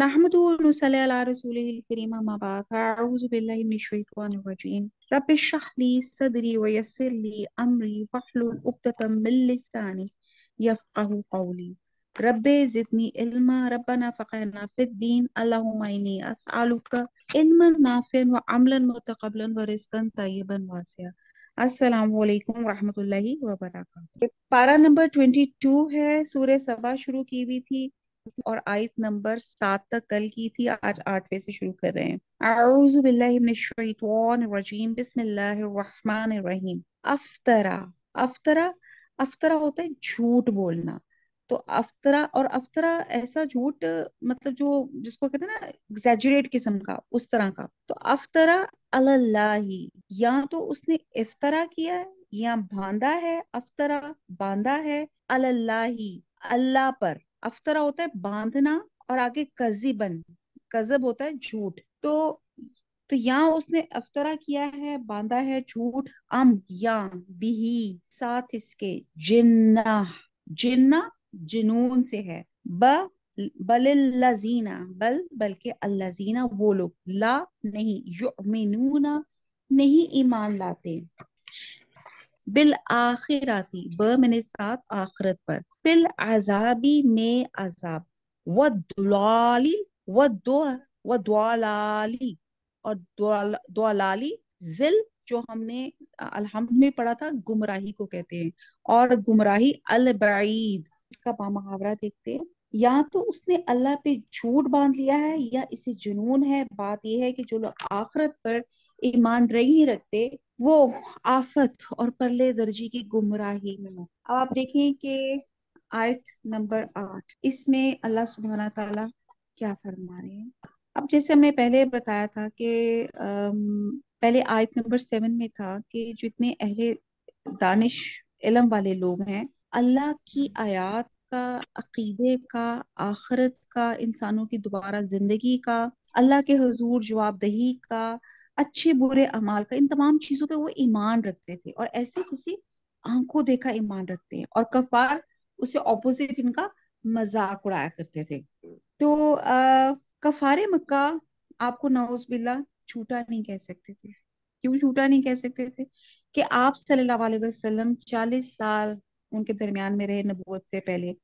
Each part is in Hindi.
نحمده ونصلي على رسوله الكريم ما بعد أعوذ بالله من الشيطان الرجيم رب اشرح لي صدري ويسر لي أمري واحلل عقدة من لساني يفقه قولي رب زدني علما ربنا فقهنا في الدين اللهم إني أسألك علما نافعا وعملا متقبلا ورزقا طيبا واسعا السلام वालेकुम रहमतुल्लाहि व बरकातहू पारा نمبر 22 है सूर्य سبا شروع की हुई थी और आयत नंबर सात तक कल की थी आज आठवें से शुरू कर रहे हैं बिस्मिल्लाहिर्रहमानिर्रहीम अफ्तरा अफ्तरा अफ्तरा होता है झूठ बोलना तो अफ्तरा और अफ्तरा ऐसा झूठ मतलब जो जिसको कहते हैं ना एग्जेजरेट किस्म का उस तरह का तो अफ्तरा अल्लाही या तो उसने इफ्तरा किया है या बांधा है अफ्तरा बांधा है अल्लाही अल्लाह पर अफ्तरा होता है बांधना और आगे कजीबन कजब होता है झूठ तो तो यहाँ उसने अफ्तरा किया है बांधा है झूठ अम या बिही साथ इसके जिन्ना जिन्ना जिनून से है ब बल लजीना बल बल्कि अल्लाजीना वो लोग ला नहीं युमिनूना नहीं ईमान लाते बिल आखिराती ब मैंने साथ आखरत पर बिल आजाबी ने आजाब व दुलाली व दो व दुआलाली और दुआलाली जिल जो हमने अलहमद में पढ़ा था गुमराही को कहते हैं और गुमराही अलबईद इसका बामहावरा देखते हैं या तो उसने अल्लाह पे झूठ बांध लिया है या इसे जुनून है बात यह है कि जो लोग आखरत पर ईमान नहीं रखते वो आफत और परले दर्जी की गुमराही में अब आप देखें कि आयत नंबर आठ इसमें अल्लाह सुबहाना ताला क्या फरमा रहे हैं अब जैसे हमने पहले बताया था कि पहले आयत नंबर सेवन में था कि जितने अहले दानिश इलम वाले लोग हैं अल्लाह की आयात का अकीदे का आखरत का इंसानों की दोबारा जिंदगी का अल्लाह के हजूर जवाबदही का अच्छे बुरे अमाल का इन तमाम चीजों पे वो ईमान रखते थे और ऐसे जैसे आंखों देखा ईमान रखते हैं और कफार उसे ऑपोजिट इनका मजाक उड़ाया करते थे तो आ, कफारे मक्का आपको नौज बिल्ला छूटा नहीं कह सकते थे क्यों झूठा नहीं कह सकते थे कि आप सल्लल्लाहु अलैहि वसल्लम साल उनके दरमियान में रहे नबूत से पहले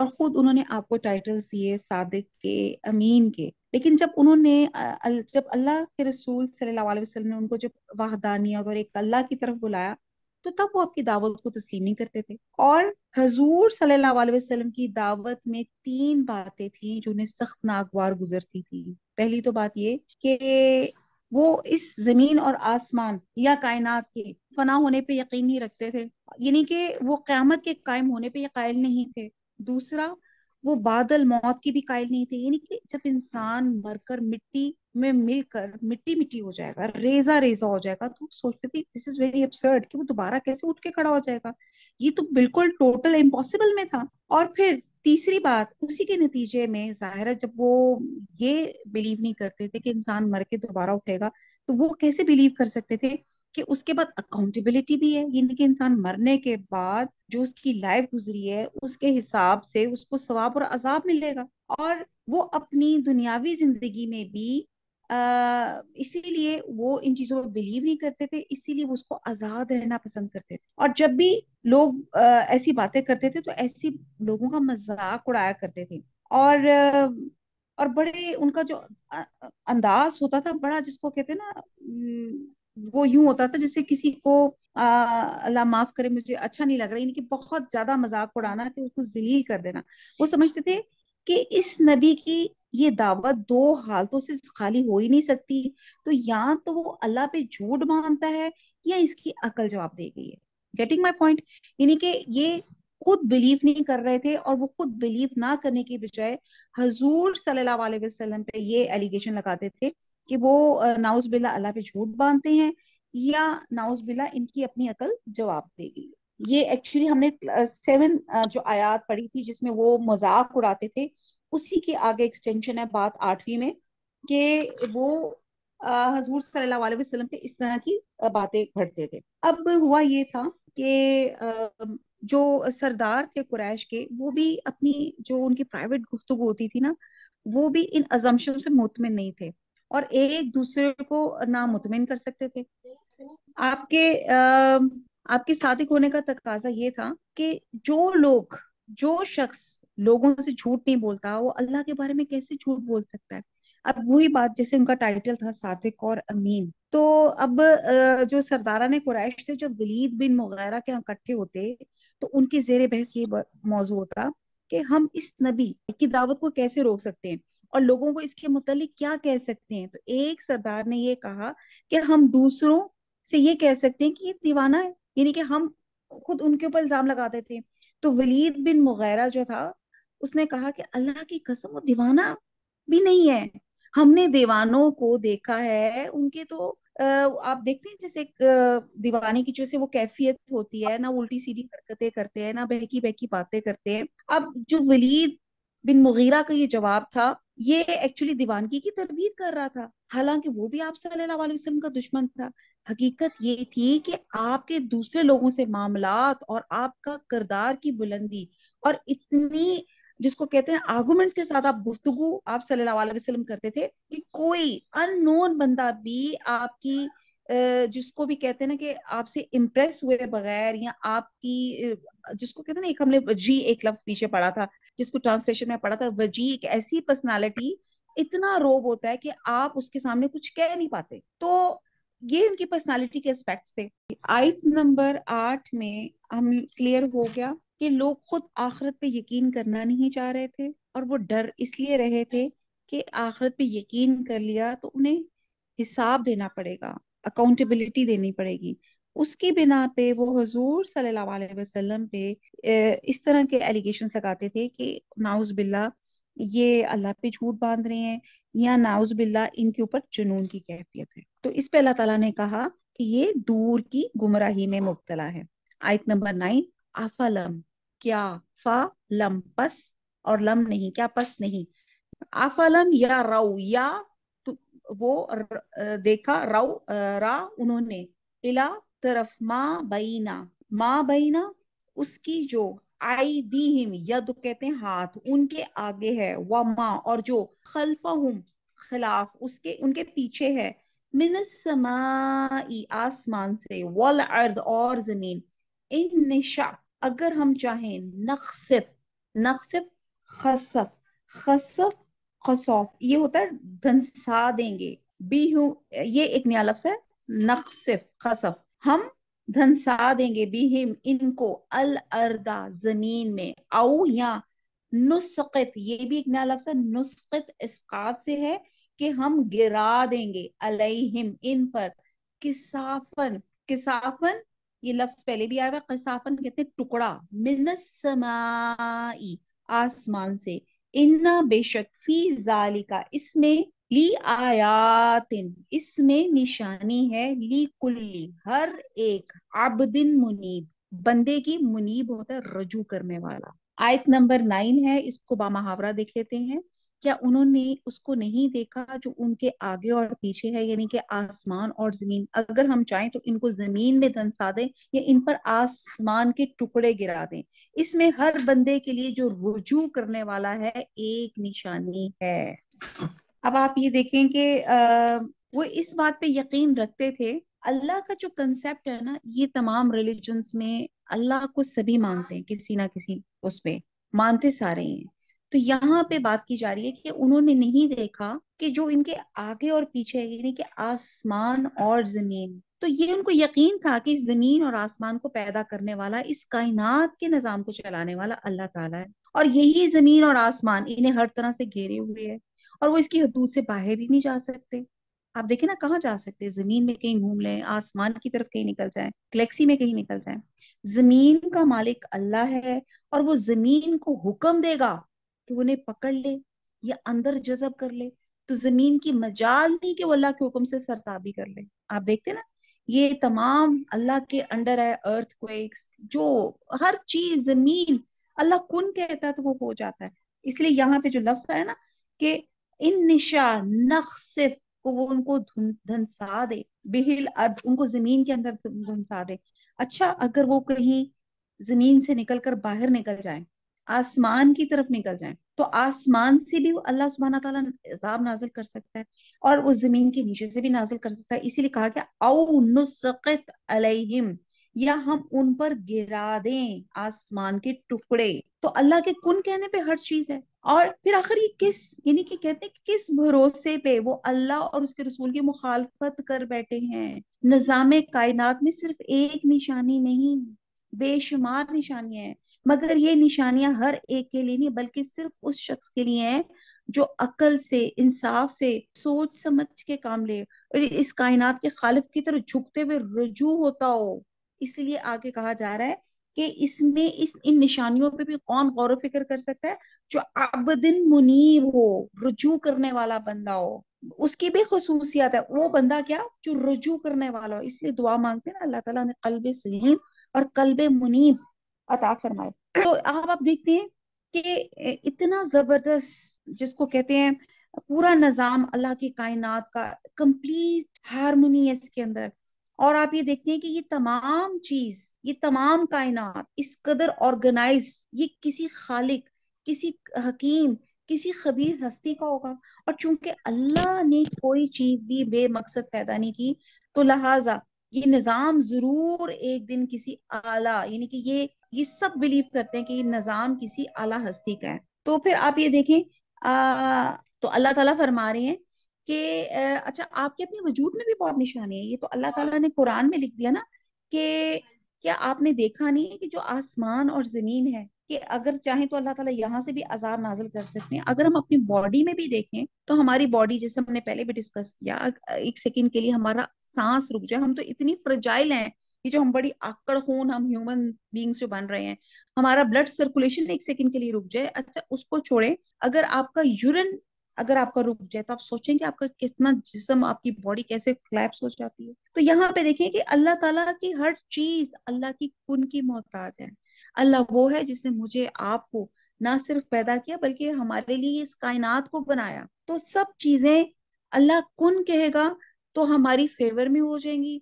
और खुद उन्होंने आपको टाइटल्स दिए सादिक के अमीन के लेकिन जब उन्होंने जब अल्लाह के रसूल सल्लल्लाहु अलैहि वसल्लम ने उनको जब वाहदानियत और एक अल्लाह की तरफ बुलाया तो तब वो आपकी दावत को तस्लीम नहीं करते थे और हजूर सल्लल्लाहु अलैहि वसल्लम की दावत में तीन बातें थी जो उन्हें सख्त नागवार गुजरती थी पहली तो बात ये कि वो इस जमीन और आसमान या कायनात के फना होने पे यकीन नहीं रखते थे यानी कि वो क्यामत के कायम होने पे ये कायल नहीं थे दूसरा वो बादल मौत की भी कायल नहीं थे यानी कि जब इंसान मरकर मिट्टी में मिलकर मिट्टी मिट्टी हो जाएगा रेजा रेजा हो जाएगा तो सोचते थे दिस इज वेरी अपसर्ड कि वो दोबारा कैसे उठ के खड़ा हो जाएगा ये तो बिल्कुल टोटल इम्पॉसिबल में था और फिर तीसरी बात उसी के नतीजे में जाहिर जब वो ये बिलीव नहीं करते थे कि इंसान मर के दोबारा उठेगा तो वो कैसे बिलीव कर सकते थे कि उसके बाद अकाउंटेबिलिटी भी है यानी कि इंसान मरने के बाद जो उसकी लाइफ गुजरी है उसके हिसाब से उसको सवाब और अजाब मिलेगा और वो अपनी दुनियावी जिंदगी में भी इसीलिए वो इन चीजों पर बिलीव नहीं करते थे इसीलिए वो उसको आजाद रहना पसंद करते थे और जब भी लोग आ, ऐसी बातें करते थे तो ऐसी लोगों का मजाक उड़ाया करते थे और और बड़े उनका जो अंदाज होता था बड़ा जिसको कहते ना वो यूं होता था जैसे किसी को अल्लाह माफ करे मुझे अच्छा नहीं लग रहा यानी कि बहुत ज्यादा मजाक उड़ाना कि उसको जलील कर देना वो समझते थे कि इस नबी की ये दावत दो हालतों से खाली हो ही नहीं सकती तो या तो वो अल्लाह पे झूठ मानता है या इसकी अकल जवाब दे गई है गेटिंग माई पॉइंट यानी कि ये खुद बिलीव नहीं कर रहे थे और वो खुद बिलीव ना करने के बजाय हजूर सल्लल्लाहु पे ये एलिगेशन लगाते थे कि वो नाउज बिला अल्लाह पे झूठ बांधते हैं या नाउज बिला इनकी अपनी अकल जवाब देगी ये एक्चुअली हमने सेवन जो आयात पढ़ी थी जिसमें वो मजाक उड़ाते थे उसी के आगे एक्सटेंशन है बात आठवीं में कि वो हजूर सल्लल्लाहु अलैहि वसल्लम पे इस तरह की बातें घटते थे अब हुआ ये था कि जो सरदार थे कुरैश के वो भी अपनी जो उनकी प्राइवेट गुफ्तु होती थी ना वो भी इन अजम्पन से मुतमिन नहीं थे और एक दूसरे को मुतमिन कर सकते थे आपके अः आपके सादिक होने का तकाजा ये था कि जो लोग जो शख्स लोगों से झूठ नहीं बोलता वो अल्लाह के बारे में कैसे झूठ बोल सकता है अब वही बात जैसे उनका टाइटल था सादिक और अमीन तो अब जो सरदारा ने कुरैश थे जब वलीद बिन मुगैरा के इकट्ठे होते तो उनके जेर बहस ये मौजू होता कि हम इस नबी की दावत को कैसे रोक सकते हैं और लोगों को इसके मुतालिक क्या कह सकते हैं तो एक सरदार ने ये कहा कि हम दूसरों से ये कह सकते हैं कि ये दीवाना है यानी कि हम खुद उनके ऊपर इल्जाम लगाते थे तो वलीद बिन मुगैरा जो था उसने कहा कि अल्लाह की कसम वो दीवाना भी नहीं है हमने दीवानों को देखा है उनके तो आप देखते हैं जैसे दीवाने की जैसे वो कैफियत होती है ना उल्टी सीधी हरकतें करते हैं ना बहकी बहकी बातें करते हैं अब जो वलीद बिन मुगीरा का ये जवाब था ये एक्चुअली दीवानगी की तरबीत कर रहा था हालांकि वो भी आप सल्लल्लाहु अलैहि वसल्लम का दुश्मन था हकीकत ये थी कि आपके दूसरे लोगों से मामलात और आपका किरदार की बुलंदी और इतनी जिसको कहते हैं आर्गूमेंट्स के साथ आप गुफ्तगु आप सल्लल्लाहु अलैहि वसल्लम करते थे कि कोई अननोन बंदा भी आपकी जिसको भी कहते हैं ना कि आपसे इम्प्रेस हुए बगैर या आपकी जिसको कहते हैं ना एक हमने वजी एक लफ्ज पीछे पढ़ा था जिसको ट्रांसलेशन में पढ़ा था वजी एक ऐसी पर्सनालिटी इतना रोब होता है कि आप उसके सामने कुछ कह नहीं पाते तो ये उनकी पर्सनालिटी के एस्पेक्ट्स थे आयत नंबर आठ में हम क्लियर हो गया कि लोग खुद आखिरत पे यकीन करना नहीं चाह रहे थे और वो डर इसलिए रहे थे कि आखिरत पे यकीन कर लिया तो उन्हें हिसाब देना पड़ेगा अकाउंटेबिलिटी देनी पड़ेगी उसकी बिना पे वो हजूर सल्लल्लाहु वसल्लम पे इस तरह के एलिगेशन लगाते थे कि नाउज बिल्ला ये अल्लाह पे झूठ बांध रहे हैं या नाउज बिल्ला इनके ऊपर जुनून की कैफियत है तो इस पे अल्लाह ताला ने कहा कि ये दूर की गुमराही में मुबतला है आयत नंबर नाइन आफा लम क्या फा लम पस और लम नहीं क्या पस नहीं आफा लम या रऊ या वो देखा राव रा उन्होंने इला तरफ माँ बहना माँ बहना उसकी जो आई दी हिम यद तो कहते हैं हाथ उनके आगे है व माँ और जो खलफा हम खिलाफ उसके उनके पीछे है मिनसमाई आसमान से वल अर्द और जमीन इन निशा अगर हम चाहें नक्सिफ नक्सिफ खसफ खसफ खसौफ ये होता है धनसा देंगे बी हूं ये एक नया लफ्स है नक्सिफ खसफ हम धनसा देंगे बीहिम इनको अल अर्दा जमीन में आओ या नुस्कित ये भी एक नया लफ्स है नुस्कित इसकात से है कि हम गिरा देंगे अलहिम इन पर किसाफन किसाफन ये लफ्ज पहले भी आया हुआ किसाफन कहते हैं टुकड़ा मिनस समाई आसमान से इन्ना बेशक फी जालिका इसमें ली आयातिन इसमें निशानी है ली कुल्ली हर एक आबदिन मुनीब बंदे की मुनीब होता है रजू करने वाला आयत नंबर नाइन है इसको बामहावरा देख लेते हैं क्या उन्होंने उसको नहीं देखा जो उनके आगे और पीछे है यानी कि आसमान और जमीन अगर हम चाहें तो इनको जमीन में धंसा दें या इन पर आसमान के टुकड़े गिरा दें इसमें हर बंदे के लिए जो रुझू करने वाला है एक निशानी है अब आप ये देखें कि वो इस बात पे यकीन रखते थे अल्लाह का जो कंसेप्ट है ना ये तमाम रिलीजन्स में अल्लाह को सभी मानते हैं किसी ना किसी उसमें मानते सारे हैं तो यहाँ पे बात की जा रही है कि उन्होंने नहीं देखा कि जो इनके आगे और पीछे है यानी कि आसमान और जमीन तो ये उनको यकीन था कि जमीन और आसमान को पैदा करने वाला इस कायनात के निजाम को चलाने वाला अल्लाह ताला है और यही जमीन और आसमान इन्हें हर तरह से घेरे हुए है और वो इसकी हदूद से बाहर ही नहीं जा सकते आप देखें ना कहाँ जा सकते हैं जमीन में कहीं घूम लें आसमान की तरफ कहीं निकल जाए गलेक्सी में कहीं निकल जाए जमीन का मालिक अल्लाह है और वो जमीन को हुक्म देगा तो उन्हें पकड़ ले या अंदर जजब कर ले तो जमीन की मजाल नहीं कि वो अल्लाह के हुक्म से सरताबी कर ले आप देखते ना ये तमाम अल्लाह के अंडर है अर्थ जो हर चीज जमीन अल्लाह कुन कहता है तो वो हो जाता है इसलिए यहाँ पे जो लफ्स है ना कि इन निशा सिर्फ को वो उनको धनसा दे बिहिल अर्थ उनको जमीन के अंदर धनसा दे अच्छा अगर वो कहीं जमीन से निकलकर बाहर निकल जाए आसमान की तरफ निकल जाए तो आसमान से भी अल्लाह सुबहाना तला अजाब नाजिल कर सकता है और उस जमीन के नीचे से भी नाजिल कर सकता है इसीलिए कहा गया औ नुसकत या हम उन पर गिरा दें आसमान के टुकड़े तो अल्लाह के कुन कहने पे हर चीज है और फिर आखिर ये किस यानी कि कहते हैं कि किस भरोसे पे वो अल्लाह और उसके रसूल की मुखालफत कर बैठे हैं निजाम कायनात में सिर्फ एक निशानी नहीं बेशुमार निशानियां हैं मगर ये निशानियां हर एक के लिए नहीं बल्कि सिर्फ उस शख्स के लिए हैं जो अकल से इंसाफ से सोच समझ के काम ले और इस कायनात के खालिफ की तरफ झुकते हुए रजू होता हो इसलिए आगे कहा जा रहा है कि इसमें इस इन निशानियों पे भी कौन गौर फिक्र कर सकता है जो आबदिन मुनीब हो रुजू करने वाला बंदा हो उसकी भी खसूसियात है वो बंदा क्या जो रुजू करने वाला हो इसलिए दुआ मांगते हैं ना अल्लाह ताला ने कल्ब सलीम और कल्ब मुनीब अता फरमाए तो आप आप देखते हैं कि इतना जबरदस्त जिसको कहते हैं पूरा निज़ाम अल्लाह की कायनात का कंप्लीट हारमोनी है इसके अंदर और आप ये देखते हैं कि ये तमाम चीज ये तमाम कायनात इस कदर ऑर्गेनाइज ये किसी खालिक किसी हकीम किसी खबीर हस्ती का होगा और चूंकि अल्लाह ने कोई चीज भी बेमकसद पैदा नहीं की तो लिहाजा ये निज़ाम जरूर एक दिन किसी आला यानी कि ये ये सब बिलीव करते हैं कि ये निज़ाम किसी आला हस्ती का है तो फिर आप ये देखें आ, तो अल्लाह ताला फरमा रहे हैं कि अच्छा आपके अपने वजूद में भी बहुत निशानी है ये तो अल्लाह ताला ने कुरान में लिख दिया ना कि क्या आपने देखा नहीं है कि जो आसमान और जमीन है कि अगर चाहे तो अल्लाह ताला यहाँ से भी अजाब नाजिल कर सकते हैं अगर हम अपनी बॉडी में भी देखें तो हमारी बॉडी जैसे हमने पहले भी डिस्कस किया एक सेकेंड के लिए हमारा सांस रुक जाए हम तो इतनी फ्रजाइल हैं कि जो हम बड़ी आकड़ खून हम ह्यूमन बींग्स जो बन रहे हैं हमारा ब्लड सर्कुलेशन एक सेकेंड के लिए रुक जाए अच्छा उसको छोड़े अगर आपका यूरिन अगर आपका रुक जाए तो आप सोचेंगे आपका कितना जिसम आपकी बॉडी कैसे क्लैप्स हो जाती है तो यहाँ पे देखें कि अल्लाह ताला की हर चीज अल्लाह की कुन की मोहताज है अल्लाह वो है जिसने मुझे आपको ना सिर्फ पैदा किया बल्कि हमारे लिए इस कायनात को बनाया तो सब चीजें अल्लाह कुन कहेगा तो हमारी फेवर में हो जाएंगी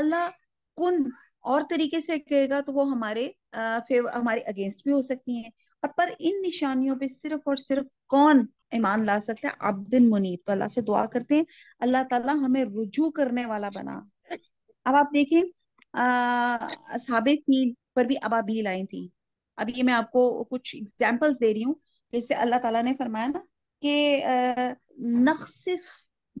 अल्लाह कुन और तरीके से कहेगा तो वो हमारे आ, फेवर हमारे अगेंस्ट भी हो सकती हैं और पर इन निशानियों पे सिर्फ और सिर्फ कौन ईमान ला सकता है दिन मुनीब तो अल्लाह से दुआ करते हैं अल्लाह ताला हमें रुजू करने वाला बना अब आप देखें अः फील पर भी अभी लाई थी अब ये मैं आपको कुछ एग्जाम्पल्स दे रही हूँ जैसे अल्लाह ताला ने फरमाया ना कि नक्सिफ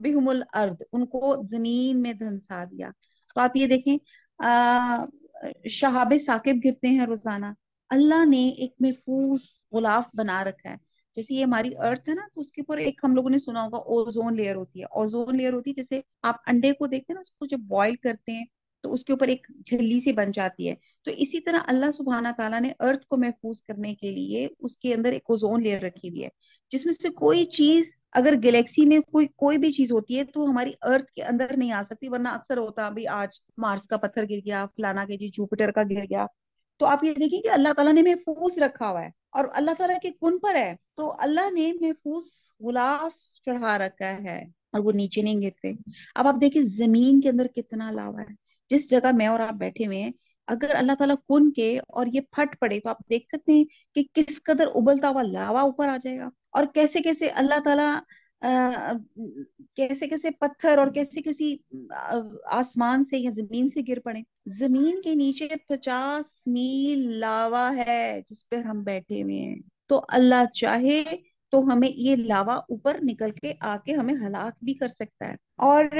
बिहमुल अर्द उनको जमीन में धंसा दिया तो आप ये देखें अः शहाब साकिब गिरते हैं रोजाना अल्लाह ने एक महफूज गुलाफ बना रखा है जैसे ये हमारी अर्थ है ना तो उसके ऊपर एक हम लोगों ने सुना होगा ओजोन लेयर होती है ओजोन लेयर होती है जैसे आप अंडे को देखते हैं ना उसको जब बॉईल करते हैं तो उसके ऊपर एक झल्ली सी बन जाती है तो इसी तरह अल्लाह सुबहाना तला ने अर्थ को महफूज करने के लिए उसके अंदर एक ओजोन लेयर रखी हुई है जिसमें से कोई चीज अगर गैलेक्सी में कोई कोई भी चीज होती है तो हमारी अर्थ के अंदर नहीं आ सकती वरना अक्सर होता भाई आज मार्स का पत्थर गिर गया फलाना के जी जुपिटर का गिर गया तो आप ये देखिए कि अल्लाह तला ने महफूज रखा हुआ है और अल्लाह तला के कुन पर है तो अल्लाह ने महफूज गुलाफ चढ़ा रखा है और वो नीचे नहीं गिरते अब आप देखिए जमीन के अंदर कितना लावा है जिस जगह मैं और आप बैठे हुए हैं अगर अल्लाह ताला कुन के और ये फट पड़े तो आप देख सकते हैं कि किस कदर उबलता हुआ लावा ऊपर आ जाएगा और कैसे कैसे अल्लाह ताला आ, कैसे कैसे पत्थर और कैसे कैसे आसमान से या जमीन से गिर पड़े जमीन के नीचे पचास मील लावा है जिस पर हम बैठे हुए हैं तो अल्लाह चाहे तो हमें ये लावा ऊपर निकल के आके हमें हलाक भी कर सकता है और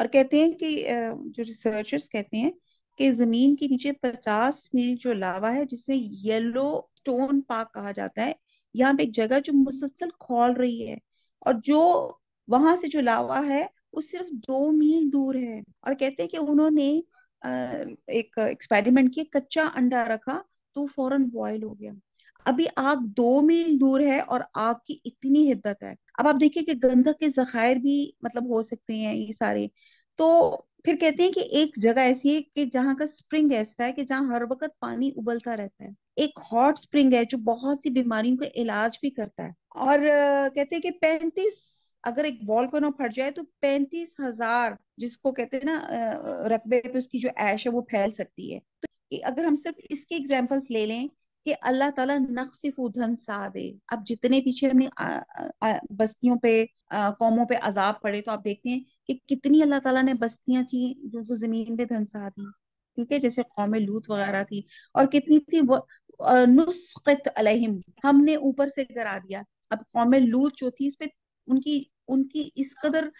और कहते हैं कि जो रिसर्चर्स कहते हैं कि जमीन के नीचे पचास मील जो लावा है जिसमें येलो स्टोन पार्क कहा जाता है यहाँ पे एक जगह जो मुसलसल खोल रही है और जो वहां से जो लावा है वो सिर्फ दो मील दूर है और कहते हैं कि उन्होंने एक एक्सपेरिमेंट किया कच्चा अंडा रखा तो फौरन बॉयल हो गया अभी आग दो मील दूर है और आग की इतनी हिद्दत है अब आप देखिए कि गंधक के जखायर भी मतलब हो सकते हैं ये सारे तो फिर कहते हैं कि एक जगह ऐसी है कि जहाँ का स्प्रिंग ऐसा है कि जहां हर वक्त पानी उबलता रहता है एक हॉट स्प्रिंग है जो बहुत सी बीमारियों का इलाज भी करता है और कहते हैं कि पैंतीस अगर एक बॉल को ना फट जाए तो पैंतीस हजार जिसको कहते हैं ना रकबे पे उसकी जो ऐश है वो फैल सकती है तो अगर हम सिर्फ इसके एग्जाम्पल्स ले लें कि अल्लाह ताला नक्सिफू धन सा दे अब जितने पीछे हमने बस्तियों पे कौमों पे अजाब पड़े तो आप देखते हैं कि कितनी अल्लाह ताला ने बस्तियां थी जो वो जमीन पे धंसा दी ठीक है जैसे कौम लूत वगैरह थी और कितनी थी नुस्खत अलहिम हमने ऊपर से करा दिया अब कौम लूत जो थी इस पे उनकी उनकी इस कदर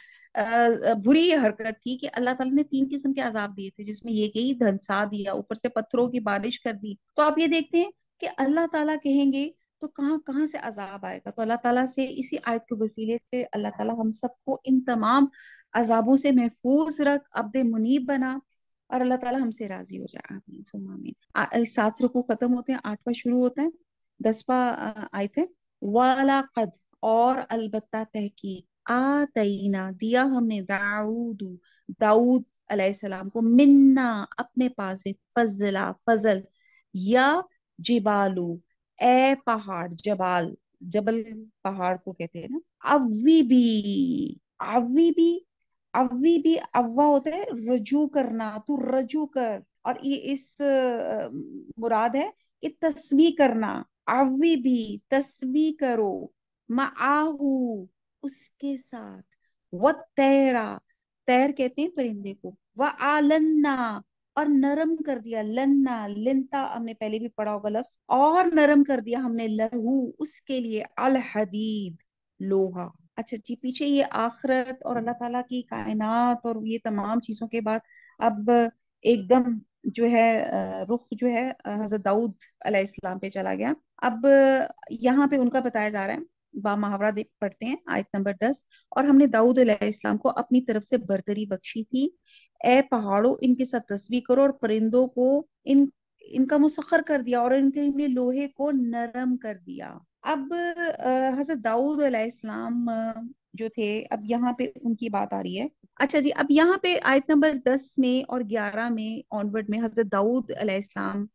बुरी हरकत थी कि अल्लाह ताला ने तीन किस्म के अजाब दिए थे जिसमें ये कही धंसा दिया ऊपर से पत्थरों की बारिश कर दी तो आप ये देखते हैं कि अल्लाह ताला कहेंगे तो कहाँ कहाँ से अजाब आएगा तो अल्लाह ताला से इसी आयत के वसीले से अल्लाह ताला हम सबको इन तमाम अजाबों से महफूज रख अब्द मुनीब बना और अल्लाह ताला हमसे राजी हो जाए आमीन आमीन सात रुकू खत्म होते हैं आठवा शुरू होता है दसवा आए थे वाला कद और अलबत्ता तहकीक आतना दिया हमने दाऊद दाऊद सलाम को मिन्ना अपने पास से फजला फजल या जिबालू ए पहाड़ जबाल जबल पहाड़ को कहते हैं ना अवी भी अवी भी अवी भी अव्वा होता है रजू करना तू रजू कर और ये इस मुराद है कि तस्वी करना अवी भी तस्वी करो माहू उसके साथ व तैरा तैर कहते हैं परिंदे को व आलन्ना और नरम कर दिया लन्ना लिंता हमने पहले भी पढ़ा होगा लफ्स और नरम कर दिया हमने लहू उसके लिए अल हदीद लोहा अच्छा जी पीछे ये आखरत और अल्लाह ताला की कायनात और ये तमाम चीजों के बाद अब एकदम जो है रुख जो है हजरत दाऊद अलैहिस्सलाम पे चला गया अब यहाँ पे उनका बताया जा रहा है बा महावरा पढ़ते हैं आयत नंबर दस और हमने दाऊद अलैहिस्सलाम को अपनी तरफ से बरतरी बख्शी थी ए पहाड़ों इनके साथ तस्वीर करो और परिंदों को इन इनका मुसखर कर दिया और इनके लिए लोहे को नरम कर दिया अब हजरत दाऊद अलैहिस्सलाम जो थे अब यहाँ पे उनकी बात आ रही है अच्छा जी अब यहाँ पे आयत नंबर दस में और ग्यारह में ऑनवर्ड में हजरत दाऊद अलैहिस्सलाम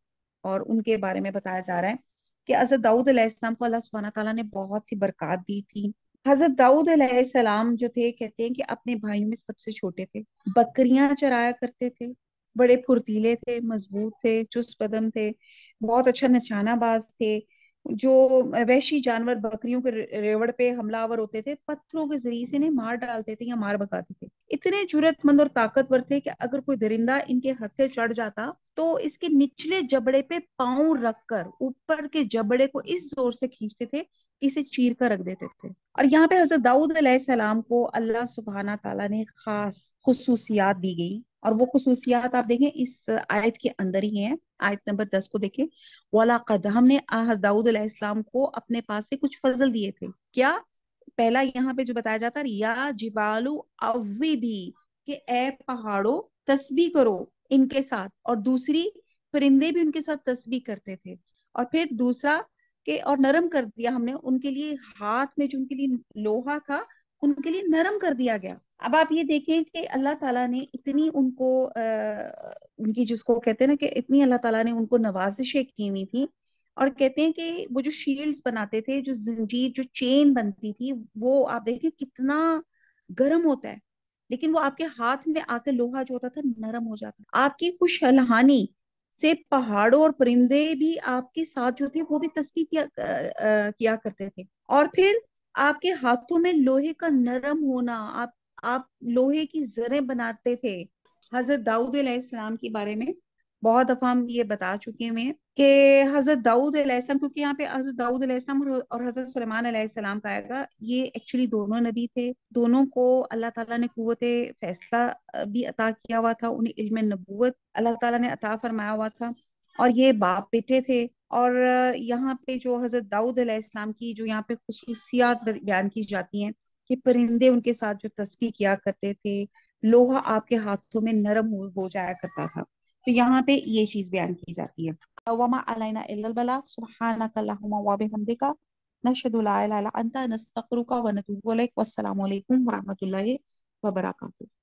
और उनके बारे में बताया जा रहा है कि हजरत दाऊद अलैहिस्सलाम को अल्लाह सुबहाना तआला ने बहुत सी बरकत दी थी हजरत दाऊद अलैहिस्सलाम जो थे कहते हैं कि अपने भाइयों में सबसे छोटे थे बकरियां चराया करते थे बड़े फुर्तीले थे मजबूत थे चुस्त कदम थे बहुत अच्छा निशानाबाज थे जो वैशी जानवर बकरियों के रेवड़ पे हमलावर होते थे पत्थरों के जरिए से इन्हें मार डालते थे या मार भगाते थे इतने जुरतमंद और ताकतवर थे कि अगर कोई दरिंदा इनके हथे चढ़ जाता तो इसके निचले जबड़े पे पांव रखकर ऊपर के जबड़े को इस जोर से खींचते थे इसे चीर कर रख देते थे और यहाँ पे हजरत दाऊद को अल्लाह सुबहाना तला ने खास खसूसियात दी गई और वो खसूसियात आप देखें इस आयत के अंदर ही है आयत नंबर दस को देखें वाला कद हमने दाऊद इस्लाम को अपने पास से कुछ फजल दिए थे क्या पहला यहाँ पे जो बताया जाता है या जिबालू अवी भी के ए पहाड़ो तस्बी करो इनके साथ और दूसरी परिंदे भी उनके साथ तस्बी करते थे और फिर दूसरा के और नरम कर दिया हमने उनके लिए हाथ में जो उनके लिए लोहा था उनके लिए नरम कर दिया गया अब आप ये देखें कि अल्लाह ताला ने इतनी उनको आ, उनकी जिसको कहते हैं ना कि इतनी अल्लाह ताला ने उनको नवाजिशें की हुई थी और कहते हैं कि वो जो शील्ड्स बनाते थे जो जंजीर जो चेन बनती थी वो आप देखें कितना गर्म होता है लेकिन वो आपके हाथ में आकर लोहा जो होता था नरम हो जाता था आपकी खुशहलहानी से पहाड़ों और परिंदे भी आपके साथ जो थे वो भी तस्वीर किया, किया करते थे और फिर आपके हाथों में लोहे का नरम होना आप आप लोहे की जरें बनाते थे हजरत दाऊद इस्लाम के बारे में बहुत दफा हम ये बता चुके हुए हैं कि हजरत दाऊद अलैहिस्सलाम क्योंकि यहाँ पे हजरत दाऊद अलैहिस्सलाम और हजरत सुलेमान अलैहिस्सलाम का आएगा ये एक्चुअली दोनों नबी थे दोनों को अल्लाह ताला ने कुत फैसला भी अता किया हुआ था उन्हें इल्म नबूत अल्लाह ताला ने अता फरमाया हुआ था और ये बाप बेटे थे और यहाँ पे जो हजरत दाऊद अलैहिस्सलाम की जो यहाँ पे खसूसियात बयान की जाती हैं कि परिंदे उनके साथ जो तस्वीर किया करते थे लोहा आपके हाथों में नरम हो जाया करता था तो यहाँ पे ये चीज बयान की जाती है वमा अलैना